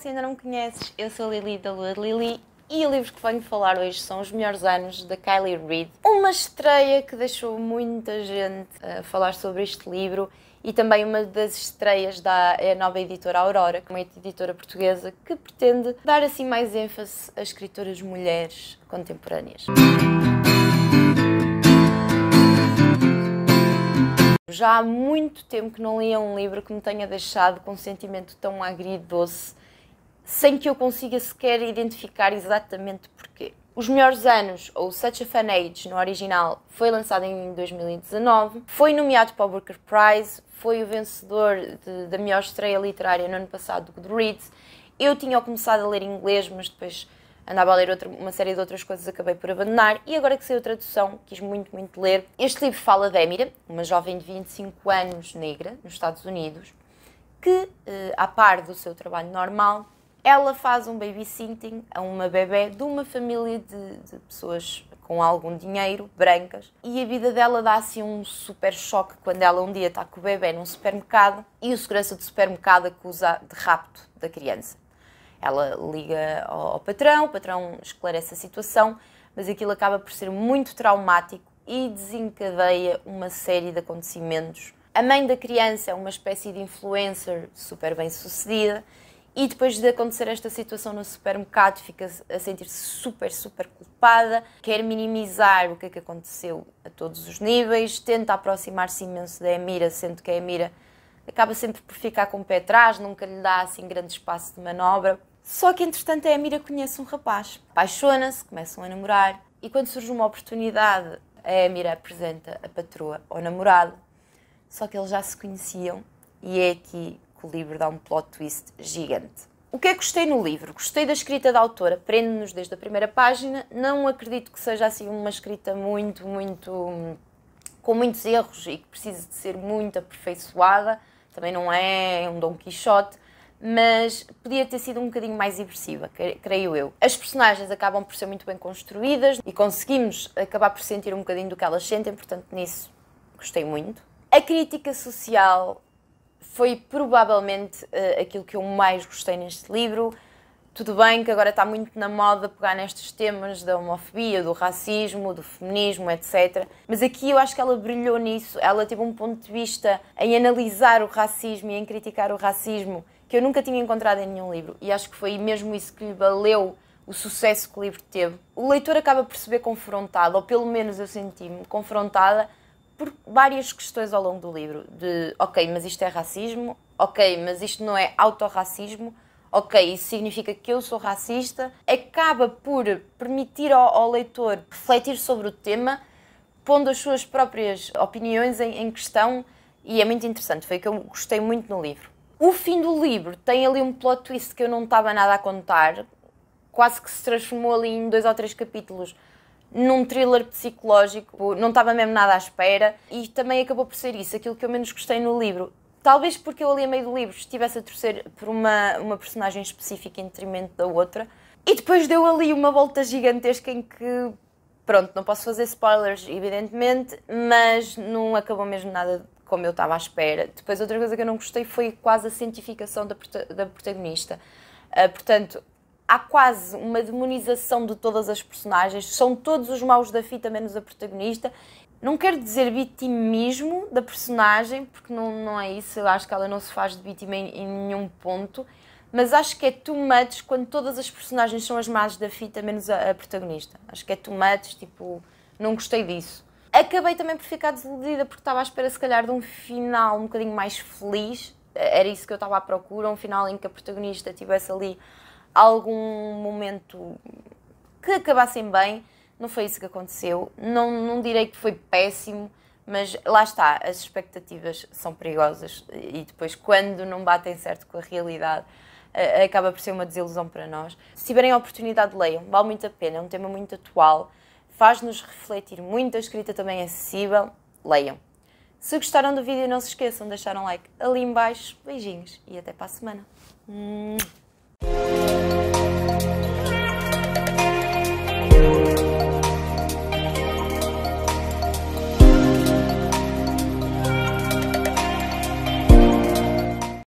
se ainda não me conheces, eu sou a Lili da Lua de Lili e o livro que venho falar hoje são Os Melhores Anos, da Kylie Reid. Uma estreia que deixou muita gente a eh, falar sobre este livro e também uma das estreias da eh, nova editora Aurora, que é uma editora portuguesa que pretende dar assim mais ênfase a escritoras mulheres contemporâneas. Já há muito tempo que não lia um livro que me tenha deixado com um sentimento tão agridoce sem que eu consiga sequer identificar exatamente porquê. Os Melhores Anos, ou Such a Fun Age, no original, foi lançado em 2019, foi nomeado para o Booker Prize, foi o vencedor de, da melhor estreia literária no ano passado do Goodreads. Eu tinha começado a ler inglês, mas depois andava a ler outra, uma série de outras coisas, acabei por abandonar. E agora que saiu a tradução, quis muito, muito ler. Este livro fala de Emira, uma jovem de 25 anos negra, nos Estados Unidos, que, eh, a par do seu trabalho normal, ela faz um babysitting a uma bebê de uma família de, de, pessoas com algum dinheiro, brancas, e a vida dela dá assim um super choque quando ela um dia está com o bebê num supermercado e o segurança do supermercado acusa de rapto da criança. Ela liga ao, ao patrão, o patrão esclarece a situação, mas aquilo acaba por ser muito traumático e desencadeia uma série de acontecimentos. A mãe da criança é uma espécie de influencer super bem sucedida e depois de acontecer esta situação no supermercado, fica a sentir-se super, super culpada, quer minimizar o que é que aconteceu a todos os níveis, tenta aproximar-se imenso da Emira, sendo que a Emira acaba sempre por ficar com o pé atrás, nunca lhe dá assim grande espaço de manobra. Só que entretanto a Emira conhece um rapaz, apaixona-se, começam a namorar e quando surge uma oportunidade, a Emira apresenta a patroa ao namorado. Só que eles já se conheciam e é aqui que o livro dá um plot twist gigante. O que é que gostei no livro? Gostei da escrita da autora, prende-nos desde a primeira página. Não acredito que seja assim uma escrita muito, muito. com muitos erros e que precise de ser muito aperfeiçoada. Também não é um Dom Quixote, mas podia ter sido um bocadinho mais imersiva, creio eu. As personagens acabam por ser muito bem construídas e conseguimos acabar por sentir um bocadinho do que elas sentem, portanto, nisso gostei muito. A crítica social foi provavelmente uh, aquilo que eu mais gostei neste livro. Tudo bem que agora está muito na moda pegar nestes temas da homofobia, do racismo, do feminismo, etc. Mas aqui eu acho que ela brilhou nisso. Ela teve um ponto de vista em analisar o racismo e em criticar o racismo que eu nunca tinha encontrado em nenhum livro. E acho que foi mesmo isso que lhe valeu o sucesso que o livro teve. O leitor acaba por se ver confrontado, ou pelo menos eu senti-me confrontada por várias questões ao longo do livro. De, ok, mas isto é racismo. Ok, mas isto não é autorracismo. Ok, isso significa que eu sou racista. Acaba por permitir ao, ao leitor refletir sobre o tema, pondo as suas próprias opiniões em, em questão. E é muito interessante. Foi o que eu gostei muito no livro. O fim do livro tem ali um plot twist que eu não estava nada a contar, quase que se transformou ali em dois ou três capítulos num thriller psicológico, não estava mesmo nada à espera e também acabou por ser isso, aquilo que eu menos gostei no livro. Talvez porque eu ali a meio do livro estivesse a torcer por uma, uma personagem específica em detrimento da outra e depois deu ali uma volta gigantesca em que, pronto, não posso fazer spoilers, evidentemente, mas não acabou mesmo nada como eu estava à espera. Depois outra coisa que eu não gostei foi quase a cientificação da, da protagonista. Uh, portanto, há quase uma demonização de todas as personagens, são todos os maus da fita, menos a protagonista. Não quero dizer vitimismo da personagem, porque não, não é isso, eu acho que ela não se faz de vítima em, em nenhum ponto, mas acho que é too much quando todas as personagens são as más da fita, menos a, a protagonista. Acho que é too much, tipo, não gostei disso. Acabei também por ficar desiludida porque estava à espera, se calhar, de um final um bocadinho mais feliz. Era isso que eu estava à procura, um final em que a protagonista tivesse ali algum momento que acabassem bem. Não foi isso que aconteceu. Não, não direi que foi péssimo, mas lá está, as expectativas são perigosas e depois, quando não batem certo com a realidade, acaba por ser uma desilusão para nós. Se tiverem a oportunidade, leiam, vale muito a pena, é um tema muito atual, faz-nos refletir muito, a escrita também é acessível, leiam. Se gostaram do vídeo, não se esqueçam de deixar um like ali embaixo. Beijinhos e até para a semana. you